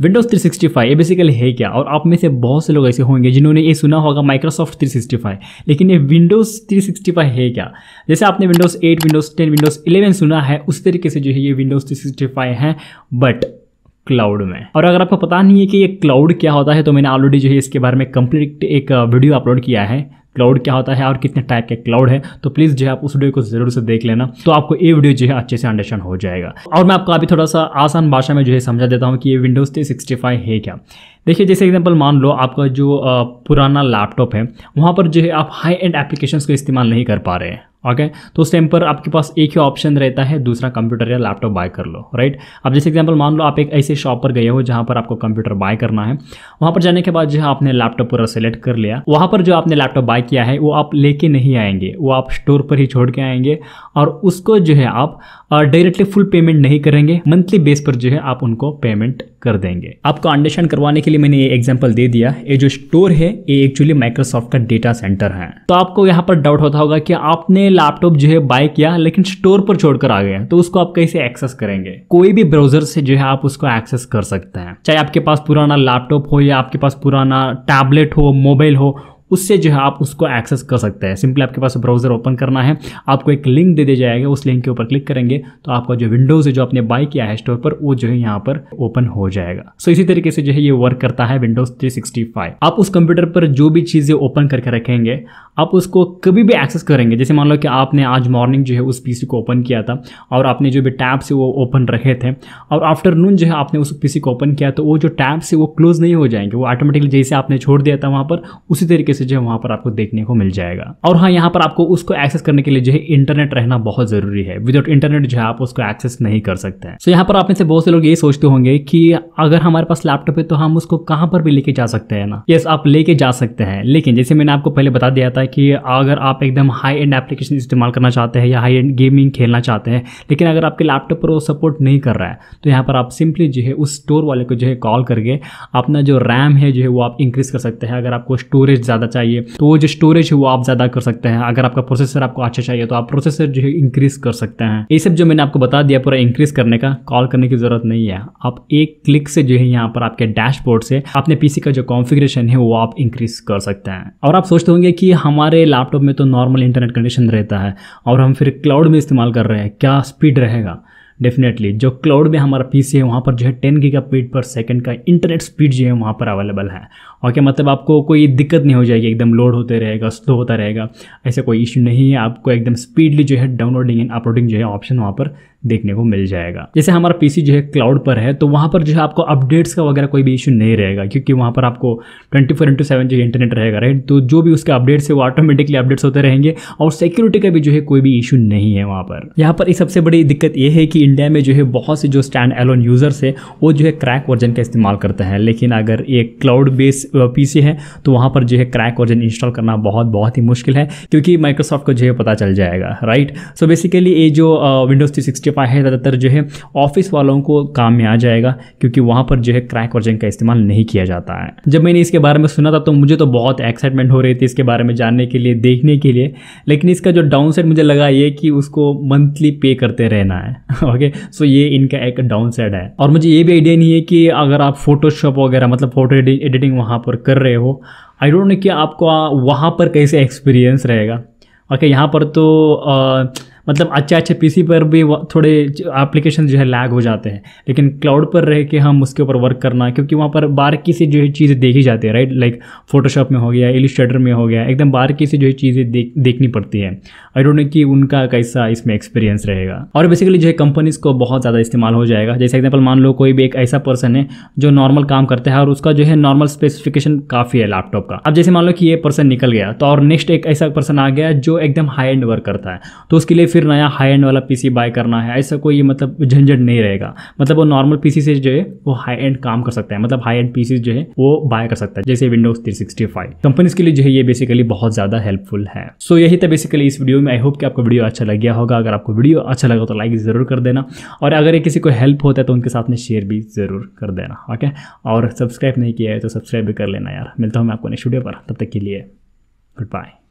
Windows 365 ये basically है क्या और आप में से बहुत से लोग ऐसे होंगे जिन्होंने ये सुना होगा माइक्रोसॉफ्ट 365 लेकिन ये विंडोज़ 365 है क्या जैसे आपने विंडोज़ 8 विंडोज़ 10 विंडोज़ 11 सुना है उस तरीके से जो है ये विंडोज़ 365 है बट क्लाउड में और अगर आपको पता नहीं है कि ये क्लाउड क्या होता है तो मैंने ऑलरेडी जो है इसके बारे में कंप्लीट एक वीडियो uh, अपलोड किया है क्लाउड क्या होता है और कितने टाइप के क्लाउड है तो प्लीज़ जो है आप उस वीडियो को जरूर से देख लेना तो आपको ये वीडियो जो है अच्छे से अंडरस्टैंड हो जाएगा और मैं आपको अभी थोड़ा सा आसान भाषा में जो है समझा देता हूँ कि ये विंडोज़ थ्री सिक्सटी फाइव है क्या देखिए जैसे एग्जांपल मान लो आपका जो पुराना लैपटॉप है वहाँ पर जो है आप हाई एंड एप्लीकेशंस का इस्तेमाल नहीं कर पा रहे हैं ओके okay? तो उस टाइम पर आपके पास एक ही ऑप्शन रहता है दूसरा कंप्यूटर या लैपटॉप बाय कर लो राइट अब जैसे एग्जांपल मान लो आप एक ऐसे शॉप पर गए हो जहां पर आपको कंप्यूटर बाय करना है वहां पर जाने के बाद जो है आपने लैपटॉप पूरा सेलेक्ट कर लिया वहां पर जो आपने लैपटॉप बाय किया है वो आप लेके नहीं आएंगे वो आप स्टोर पर ही छोड़ के आएंगे और उसको जो है आप डायरेक्टली फुल पेमेंट नहीं करेंगे मंथली बेस पर जो है आप उनको पेमेंट कर देंगे आपको अंडरस्टैंड करवाने के लिए मैंने ये एग्जांपल दे दिया ये जो स्टोर है ये एक्चुअली माइक्रोसॉफ्ट का डेटा सेंटर है तो आपको यहाँ पर डाउट होता होगा कि आपने लैपटॉप जो है बाय किया लेकिन स्टोर पर छोड़कर आ गए तो उसको आप कैसे एक्सेस करेंगे कोई भी ब्राउजर से जो है आप उसको एक्सेस कर सकते हैं चाहे आपके पास पुराना लैपटॉप हो या आपके पास पुराना टैबलेट हो मोबाइल हो उससे जो है आप उसको एक्सेस कर सकते हैं सिंपली आपके पास ब्राउज़र ओपन करना है आपको एक लिंक दे दिया जाएगा उस लिंक के ऊपर क्लिक करेंगे तो आपका जो विंडोज़ है जो आपने बाय किया है स्टोर पर वो जो है यहाँ पर ओपन हो जाएगा सो so, इसी तरीके से जो है ये वर्क करता है विंडोज थ्री आप उस कंप्यूटर पर जो भी चीज़ें ओपन करके रखेंगे आप उसको कभी भी एक्सेस करेंगे जैसे मान लो कि आपने आज मॉर्निंग जो है उस पीसी को ओपन किया था और आपने जो भी टैब से वो ओपन रखे थे और आफ्टरनून जो है आपने उस पीसी को ओपन किया तो वो जो टैब से वो क्लोज नहीं हो जाएंगे वो ऑटोमेटिकली जैसे आपने छोड़ दिया था वहाँ पर उसी तरीके से जो है वहां पर आपको देखने को मिल जाएगा और हाँ यहाँ पर आपको उसको एक्सेस करने के लिए जो है इंटरनेट रहना बहुत जरूरी है विदाउट इंटरनेट जो है आप उसको एक्सेस नहीं कर सकते हैं सो यहाँ पर आप में से बहुत से लोग ये सोचते होंगे कि अगर हमारे पास लैपटॉप है तो हम उसको कहाँ पर भी लेके जा सकते हैं ना यस आप लेके जा सकते हैं लेकिन जैसे मैंने आपको पहले बता दिया था कि अगर आप एकदम हाई एंड एप्लीकेशन इस्तेमाल करना चाहते हैं या हाई एंड गेमिंग खेलना चाहते हैं लेकिन अगर आपके लैपटॉप पर वो सपोर्ट नहीं कर रहा है तो यहाँ पर आप सिंपली जो है उस स्टोर वाले को जो है कॉल करके अपना जो रैम है जो है वो आप इंक्रीज कर सकते हैं अगर आपको स्टोरेज ज़्यादा चाहिए तो वो जो स्टोरेज है वो आप ज़्यादा कर सकते हैं अगर आपका प्रोसेसर आपको अच्छा चाहिए तो आप प्रोसेसर जो है इंक्रीज कर सकते हैं ये सब जो मैंने आपको बता दिया पूरा इंक्रीज करने का कॉल करने की ज़रूरत नहीं है आप एक क्लिक से जो है यहाँ पर आपके डैशबोर्ड से अपने पीसी का जो कॉन्फिग्रेशन है वो आप इंक्रीज कर सकते हैं और आप सोचते होंगे कि हमारे लैपटॉप में तो नॉर्मल इंटरनेट कंडीशन रहता है और हम फिर क्लाउड में इस्तेमाल कर रहे हैं क्या स्पीड रहेगा डेफिनेटली जो क्लाउड में हमारा पी है वहाँ पर जो है टेन गीगा पीट पर सेकेंड का इंटरनेट स्पीड जो है वहाँ पर अवेलेबल है ओके मतलब आपको कोई दिक्कत नहीं हो जाएगी एकदम लोड होते रहेगा स्लो होता रहेगा ऐसा कोई इशू नहीं है आपको एकदम स्पीडली जो है डाउनलोडिंग एंड अपलोडिंग जो है ऑप्शन वहाँ पर देखने को मिल जाएगा जैसे हमारा पीसी जो है क्लाउड पर है तो वहाँ पर जो है आपको अपडेट्स का वगैरह कोई भी इशू नहीं रहेगा क्योंकि वहाँ पर आपको ट्वेंटी फोर इंटू सेवन जो इंटरनेट रहेगा राइट तो जो भी उसके अपडेट्स है वो ऑटोमेटिकली अपडेट्स होते रहेंगे और सिक्योरिटी का भी जो है कोई भी इशू नहीं है वहाँ पर यहाँ पर सबसे बड़ी दिक्कत यह है कि इंडिया में जो है बहुत से जो स्टैंड एलोन यूज़र्स है वो जो है क्रैक वर्जन का इस्तेमाल करते हैं लेकिन अगर ये क्लाउड बेस पी है तो वहाँ पर जो है क्रैक वर्जन इंस्टॉल करना बहुत बहुत ही मुश्किल है क्योंकि माइक्रोसॉफ्ट को जो है पता चल जाएगा राइट सो बेसिकली ये जो विंडोज़ थ्री चिप है ज़्यादातर जो है ऑफिस वालों को काम में आ जाएगा क्योंकि वहाँ पर जो है क्रैक वर्जन का इस्तेमाल नहीं किया जाता है जब मैंने इसके बारे में सुना था तो मुझे तो बहुत एक्साइटमेंट हो रही थी इसके बारे में जानने के लिए देखने के लिए लेकिन इसका जो डाउन साइड मुझे लगा ये कि उसको मंथली पे करते रहना है ओके सो ये इनका एक डाउन साइड है और मुझे ये भी आइडिया नहीं है कि अगर आप फोटोशॉप वगैरह मतलब फोटो एडिटिंग वहाँ पर कर रहे हो आई डोंट नो कि आपको वहाँ पर कैसे एक्सपीरियंस रहेगा ओके okay, यहाँ पर तो आ, मतलब अच्छे अच्छे पीसी पर भी थोड़े एप्लीकेशन जो है लैग हो जाते हैं लेकिन क्लाउड पर रह के हम उसके ऊपर वर्क करना क्योंकि वहाँ पर बारकी से जो है चीज़ें देखी जाती है राइट लाइक फोटोशॉप में हो गया इलिस्ट्रेटर में हो गया एकदम बारकी से जो है चीज़ें देख देखनी पड़ती है आई डोंट नो कि उनका कैसा इसमें एक्सपीरियंस रहेगा और बेसिकली जो है कंपनीज़ को बहुत ज़्यादा इस्तेमाल हो जाएगा जैसे एग्जाम्पल मान लो कोई भी एक ऐसा पर्सन है जो नॉर्मल काम करता है और उसका जो है नॉर्मल स्पेसिफिकेशन काफ़ी है लैपटॉप का अब जैसे मान लो कि ये पर्सन निकल गया तो और नेक्स्ट एक ऐसा पर्सन आ गया जो एकदम हाई एंड वर्क करता है तो उसके लिए फिर नया हाई एंड वाला पीसी बाय करना है ऐसा कोई मतलब झंझट नहीं रहेगा मतलब वो नॉर्मल पीसी से जो है वो हाई एंड काम कर सकता है मतलब हाई एंड पीसी जो है वो बाय कर सकता है जैसे Windows three sixty five companies के लिए जो है ये बेसिकली बहुत ज़्यादा हेल्पफुल है सो so, यही था बेसिकली इस वीडियो में आई होप कि आपको वीडियो अच्छा लग गया होगा अगर आपको वीडियो अच्छा लगा तो लाइक ज़रूर कर देना और अगर ये किसी को हेल्प होता है तो उनके साथ में शेयर भी ज़रूर कर देना ओके और सब्सक्राइब नहीं किया है तो सब्सक्राइब भी कर लेना यार मिलता हूँ मैं आपको नेक्स्ट वीडियो पर तब तक के लिए गुड बाय